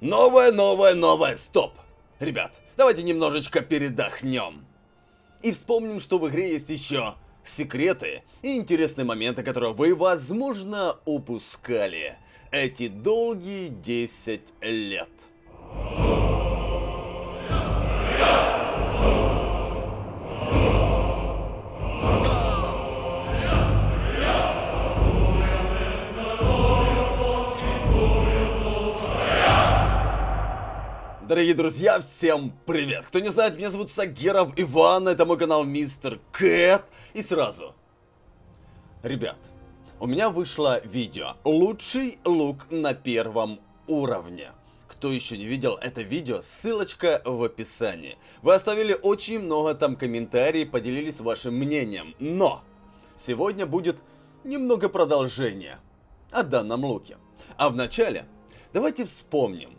Новое, новое, новое, стоп! Ребят, давайте немножечко передохнем. И вспомним, что в игре есть еще секреты и интересные моменты, которые вы, возможно, упускали. Эти долгие 10 лет. Yeah! Дорогие друзья, всем привет! Кто не знает, меня зовут Сагиров Иван, это мой канал Мистер Кэт. И сразу, ребят, у меня вышло видео «Лучший лук на первом уровне». Кто еще не видел это видео, ссылочка в описании. Вы оставили очень много там комментариев, поделились вашим мнением, но сегодня будет немного продолжения о данном луке. А вначале давайте вспомним,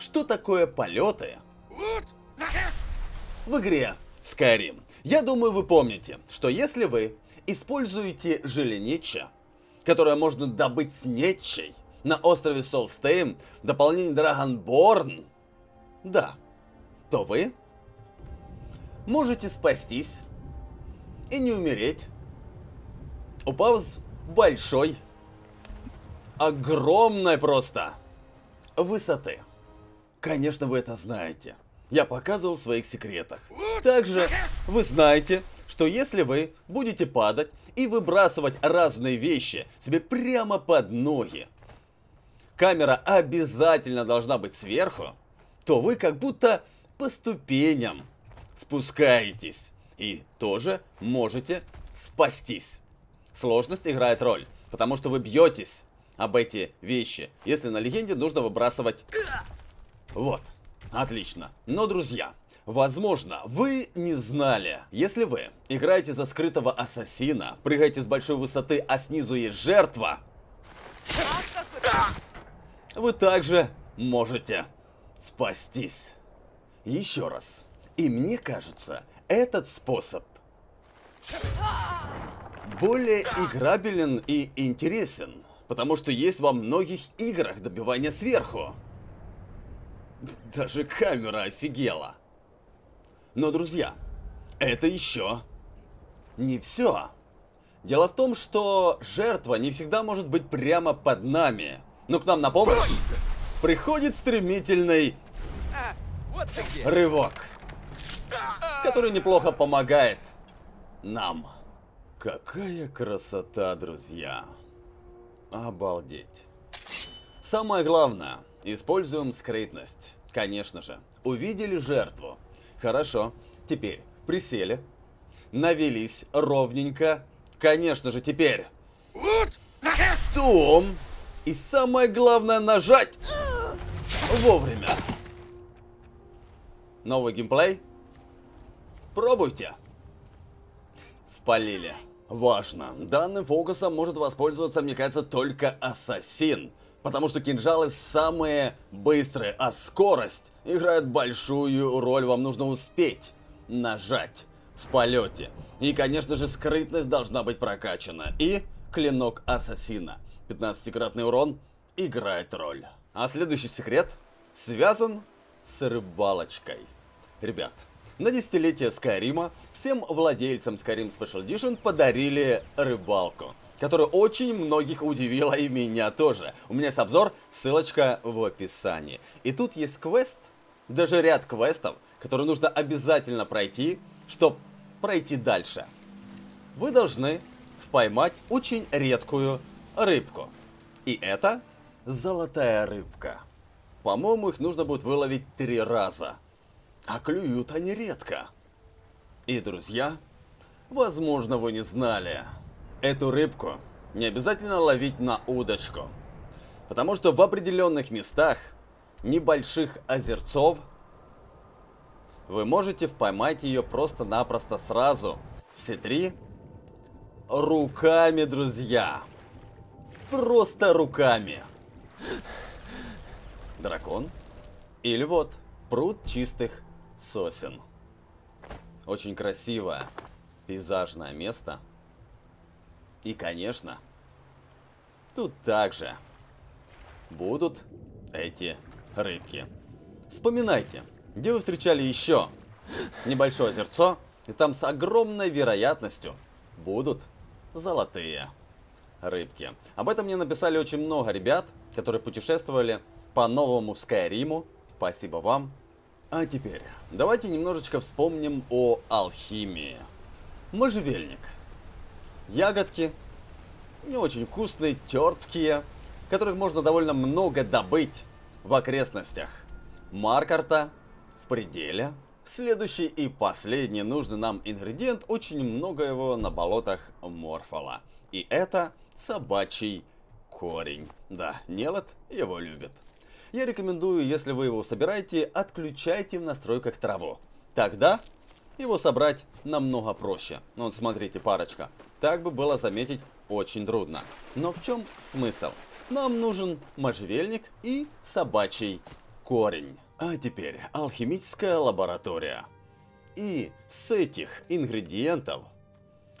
что такое полеты в игре Skyrim. Я думаю, вы помните, что если вы используете желенича, которое можно добыть с нечей на острове Солстейм, в дополнение Драгонборн, да, то вы можете спастись и не умереть, упав с большой, огромной просто высоты. Конечно, вы это знаете. Я показывал в своих секретах. Также вы знаете, что если вы будете падать и выбрасывать разные вещи себе прямо под ноги, камера обязательно должна быть сверху, то вы как будто по ступеням спускаетесь и тоже можете спастись. Сложность играет роль, потому что вы бьетесь об эти вещи, если на легенде нужно выбрасывать вот. Отлично. Но, друзья, Возможно, вы не знали. Если вы играете за скрытого ассасина, прыгаете с большой высоты, а снизу есть жертва, вы также можете спастись. Еще раз. И мне кажется, этот способ более играбелен и интересен, потому что есть во многих играх добивание сверху. Даже камера офигела. Но, друзья, это еще не все. Дело в том, что жертва не всегда может быть прямо под нами. Но к нам на помощь приходит стремительный а, рывок, который неплохо помогает нам. Какая красота, друзья. Обалдеть. Самое главное, Используем скрытность. Конечно же. Увидели жертву. Хорошо. Теперь присели. Навелись ровненько. Конечно же, теперь. Вот. Стум. И самое главное нажать вовремя. Новый геймплей? Пробуйте. Спалили. Важно. Данным фокусом может воспользоваться, мне кажется, только ассасин. Потому что кинжалы самые быстрые, а скорость играет большую роль. Вам нужно успеть нажать в полете. И, конечно же, скрытность должна быть прокачана. И клинок ассасина. 15-кратный урон играет роль. А следующий секрет связан с рыбалочкой. Ребят, на десятилетие Скайрима всем владельцам Skyrim Special Edition подарили рыбалку которая очень многих удивила и меня тоже. У меня есть обзор, ссылочка в описании. И тут есть квест, даже ряд квестов, которые нужно обязательно пройти, чтобы пройти дальше. Вы должны поймать очень редкую рыбку. И это золотая рыбка. По-моему, их нужно будет выловить три раза. А клюют они редко. И, друзья, возможно, вы не знали, Эту рыбку не обязательно ловить на удочку, потому что в определенных местах небольших озерцов вы можете поймать ее просто-напросто сразу. Все три руками, друзья. Просто руками. Дракон или вот пруд чистых сосен. Очень красивое пейзажное место – и, конечно, тут также будут эти рыбки. Вспоминайте, где вы встречали еще небольшое озерцо, и там с огромной вероятностью будут золотые рыбки. Об этом мне написали очень много ребят, которые путешествовали по новому Скайриму. Спасибо вам. А теперь давайте немножечко вспомним о алхимии. Можжевельник – ягодки, не очень вкусные, терткие, которых можно довольно много добыть в окрестностях. Маркарта в пределе. Следующий и последний нужный нам ингредиент, очень много его на болотах Морфола. И это собачий корень. Да, Нелот его любит. Я рекомендую, если вы его собираете, отключайте в настройках траву. Тогда его собрать намного проще. Ну, вот смотрите, парочка. Так бы было заметить очень трудно. Но в чем смысл? Нам нужен можжевельник и собачий корень. А теперь алхимическая лаборатория. И с этих ингредиентов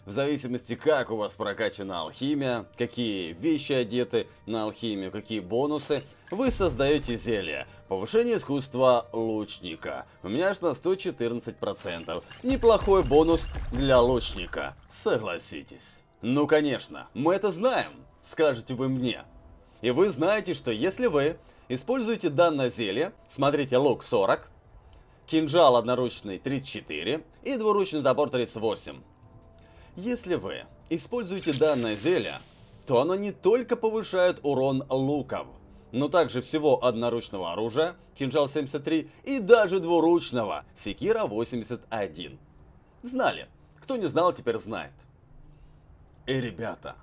в зависимости как у вас прокачана алхимия, какие вещи одеты на алхимию, какие бонусы, вы создаете зелье. Повышение искусства лучника. У меня аж на 114%. Неплохой бонус для лучника, согласитесь. Ну конечно, мы это знаем, скажете вы мне. И вы знаете, что если вы используете данное зелье, смотрите лук 40, кинжал одноручный 34 и двуручный топор 38. Если вы используете данное зелье, то оно не только повышает урон луков, но также всего одноручного оружия, кинжал 73, и даже двуручного, секира 81. Знали. Кто не знал, теперь знает. И, ребята,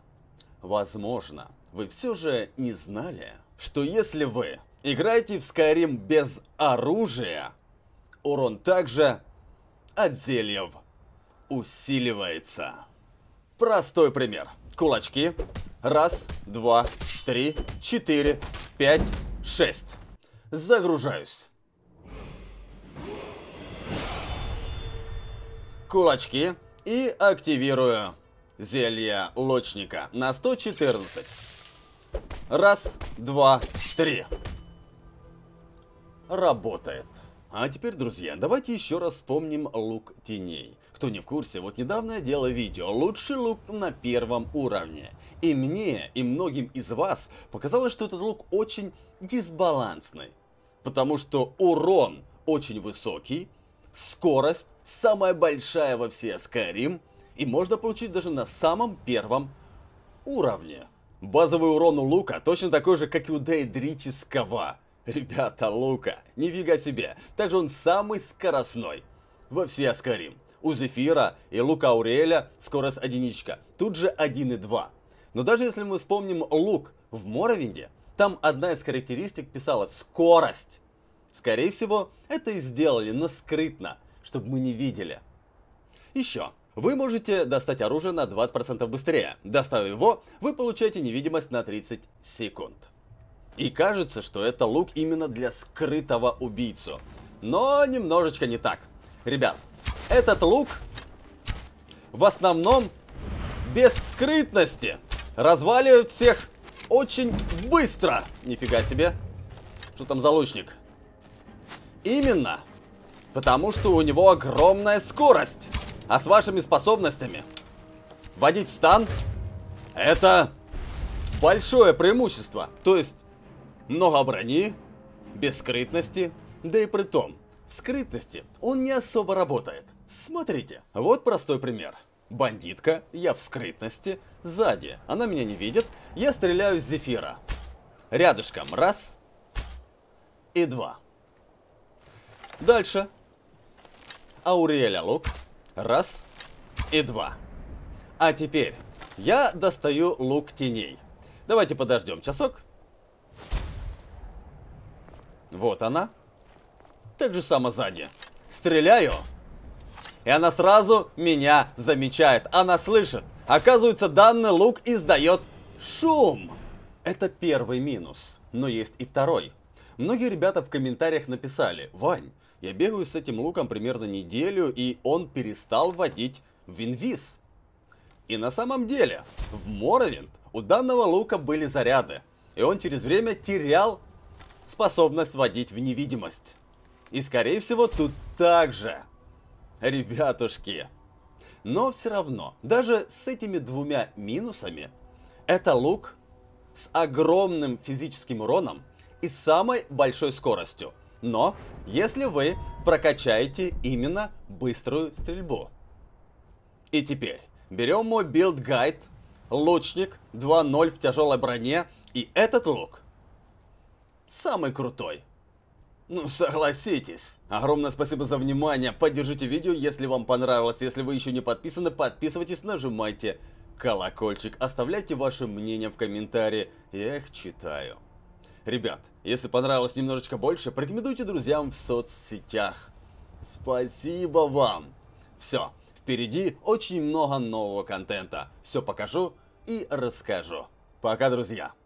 возможно, вы все же не знали, что если вы играете в Skyrim без оружия, урон также от зельев усиливается. Простой пример. Кулачки. Раз, два, три, четыре, пять, шесть. Загружаюсь. Кулачки и активирую зелье лучника на 114. Раз, два, три. Работает. А теперь, друзья, давайте еще раз вспомним лук теней. Кто не в курсе, вот недавно я делал видео «Лучший лук на первом уровне». И мне, и многим из вас показалось, что этот лук очень дисбалансный. Потому что урон очень высокий, скорость самая большая во все Skyrim, и можно получить даже на самом первом уровне. Базовый урон у лука точно такой же, как и у Дейдрического Ребята, Лука, не вига себе. Также он самый скоростной во все Аскарим. У Зефира и Лука Ауреля скорость одиничка. тут же 1,2. Но даже если мы вспомним Лук в Моровинде, там одна из характеристик писала «скорость». Скорее всего, это и сделали, но скрытно, чтобы мы не видели. Еще. Вы можете достать оружие на 20% быстрее. Доставив его, вы получаете невидимость на 30 секунд. И кажется, что это лук именно для скрытого убийцу. Но немножечко не так. Ребят, этот лук в основном без скрытности разваливает всех очень быстро. Нифига себе. Что там за лучник? Именно. Потому что у него огромная скорость. А с вашими способностями водить в стан это большое преимущество. То есть много брони, без скрытности, да и при том, в скрытности он не особо работает. Смотрите, вот простой пример. Бандитка, я в скрытности, сзади, она меня не видит, я стреляю с зефира. Рядышком раз и два. Дальше. Ауреля лук. Раз и два. А теперь я достаю лук теней. Давайте подождем часок, вот она. Так же само сзади. Стреляю. И она сразу меня замечает. Она слышит. Оказывается, данный лук издает шум. Это первый минус. Но есть и второй. Многие ребята в комментариях написали, «Вань, я бегаю с этим луком примерно неделю, и он перестал водить винвиз. И на самом деле, в Моровинд у данного лука были заряды, и он через время терял способность водить в невидимость. И скорее всего тут также. Ребятушки. Но все равно, даже с этими двумя минусами, это лук с огромным физическим уроном и самой большой скоростью. Но если вы прокачаете именно быструю стрельбу. И теперь берем мой билд-гайд, лучник 2.0 в тяжелой броне и этот лук – самый крутой. Ну согласитесь. Огромное спасибо за внимание. Поддержите видео, если вам понравилось. Если вы еще не подписаны, подписывайтесь, нажимайте колокольчик. Оставляйте ваше мнение в комментарии. Я их читаю. Ребят, если понравилось немножечко больше, порекомендуйте друзьям в соцсетях. Спасибо вам. Все, впереди очень много нового контента. Все покажу и расскажу. Пока, друзья.